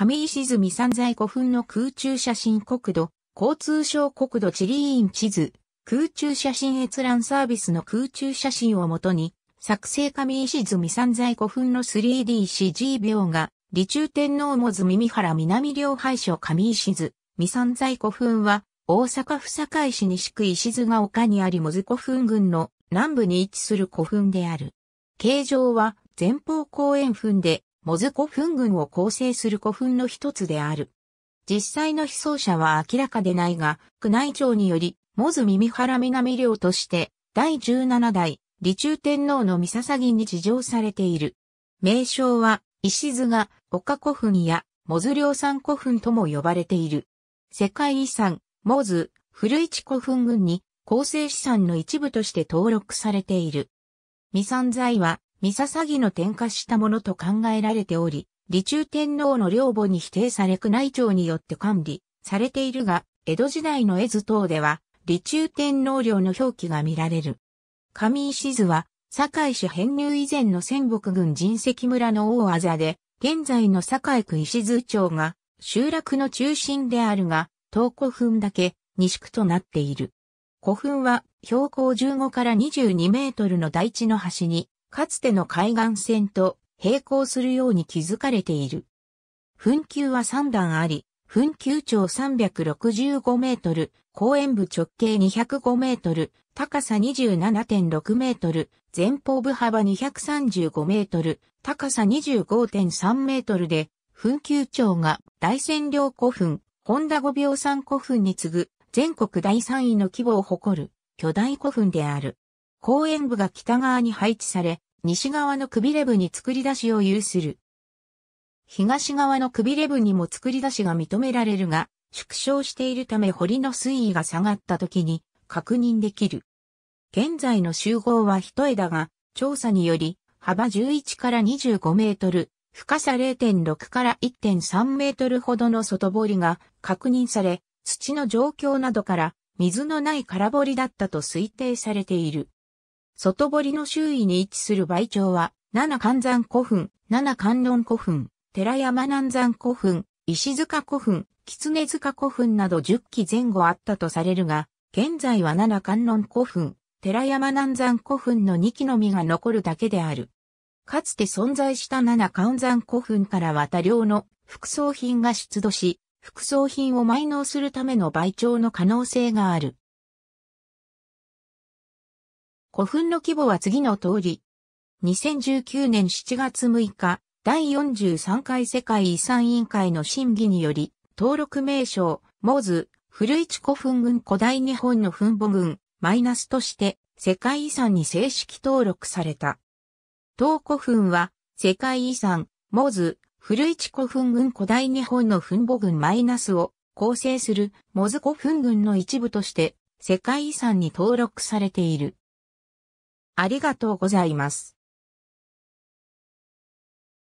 上石積山在古墳の空中写真国土、交通省国土地理院地図、空中写真閲覧サービスの空中写真をもとに、作成上石積山在古墳の 3DCG 描画、李中天皇もず耳原南両廃所上石津、三山在古墳は、大阪府堺市西区石津が丘にありもず古墳群の南部に位置する古墳である。形状は前方後円墳でモズ古墳群を構成する古墳の一つである。実際の被葬者は明らかでないが、宮内庁により、モズ耳原南領として、第17代、李中天皇の三笹銀に地上されている。名称は、石津が、丘古墳や、モズ量産古墳とも呼ばれている。世界遺産、モズ、古市古墳群に、構成資産の一部として登録されている。未散財は、三笹木の点火したものと考えられており、李中天皇の領母に否定され宮内庁によって管理されているが、江戸時代の絵図等では、李中天皇領の表記が見られる。上石図は、堺市編入以前の仙北郡人石村の大あざで、現在の堺区石津町が、集落の中心であるが、東古墳だけ、西区となっている。古墳は、標高15から22メートルの大地の端に、かつての海岸線と並行するように築かれている。墳丘は3段あり、墳丘長365メートル、公園部直径205メートル、高さ27.6メートル、前方部幅235メートル、高さ25.3メートルで、墳丘長が大仙陵古墳、本田五秒山古墳に次ぐ全国第3位の規模を誇る巨大古墳である。公園部が北側に配置され、西側のくびれ部に作り出しを有する。東側のくびれ部にも作り出しが認められるが、縮小しているため堀の水位が下がった時に確認できる。現在の集合は一枝が、調査により、幅11から25メートル、深さ0.6から1.3メートルほどの外堀が確認され、土の状況などから水のない空堀だったと推定されている。外堀の周囲に位置する梅町は、七観山古墳、七観音古墳、寺山南山古墳、石塚古墳、狐塚古墳など10基前後あったとされるが、現在は七観音古墳、寺山南山古墳の2基のみが残るだけである。かつて存在した七観山古墳からは多量の副葬品が出土し、副葬品を埋納するための売帳の可能性がある。古墳の規模は次の通り。2019年7月6日、第43回世界遺産委員会の審議により、登録名称、モーズ、古市古墳群古代日本の墳母群、マイナスとして、世界遺産に正式登録された。東古墳は、世界遺産、モーズ、古市古墳群古代日本の墳母群マイナスを構成するモズ古墳群の一部として世界遺産に登録されている。ありがとうございます。